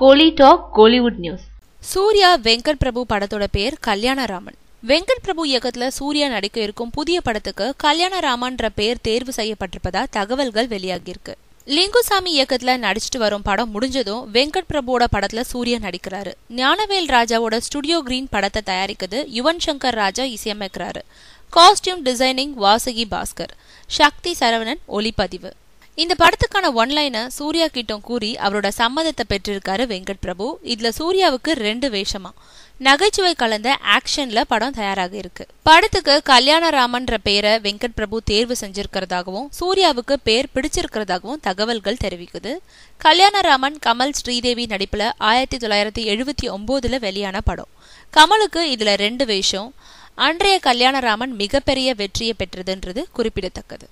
கோலி talk Kollywood news Suriya Venkat Prabhu படத்தோட பேர் கல்யாணராமன் வெங்கட் பிரபு இயக்கத்துல சூர்யா நடிக்க இருக்கும் புதிய படத்துக்கு கல்யாணராமன்ற பெயர் தேர்வு செய்யப்பட்டிருப்பதா தகவல்கள் வெளியாகியிருக்கு லிங்குசாமி இயக்கத்துல நடிச்சிட்டு வரும் படம் முடிஞ்சதும் வெங்கட் பிரபுவோட படத்துல சூர்யா நடிக்கிறாரு ஞானவேல் ராஜாவோட ஸ்டுடியோ கிரீன் படத்தை தயாரிக்கிறது யுவன் சங்கர் ராஜா இசையமைக்கிறாரு காஸ்டியூம் டிசைனிங் வாசகி பாஸ்கர் சக்தி சரவணன் ஒளிப்பதிவு இந்த படத்துக்கான ஒன்லைன சூர்யா கிட்டம் கூறி அவரோட சம்மதத்தை பெற்றிருக்காரு வெங்கட் பிரபு இதுல சூர்யாவுக்கு ரெண்டு வேஷமா நகைச்சுவை கலந்த ஆக்ஷன்ல படம் தயாராக இருக்கு படத்துக்கு கல்யாண ராமன்ற பேரை வெங்கட் பிரபு தேர்வு செஞ்சிருக்கிறதாகவும் சூர்யாவுக்கு பேர் பிடிச்சிருக்கிறதாகவும் தகவல்கள் தெரிவிக்குது கல்யாண ராமன் கமல் ஸ்ரீதேவி நடிப்புல ஆயிரத்தி தொள்ளாயிரத்தி எழுபத்தி ஒன்பதுல வெளியான படம் கமலுக்கு இதுல ரெண்டு வேஷம் அன்றைய கல்யாணராமன் மிகப்பெரிய வெற்றியை பெற்றதுன்றது குறிப்பிடத்தக்கது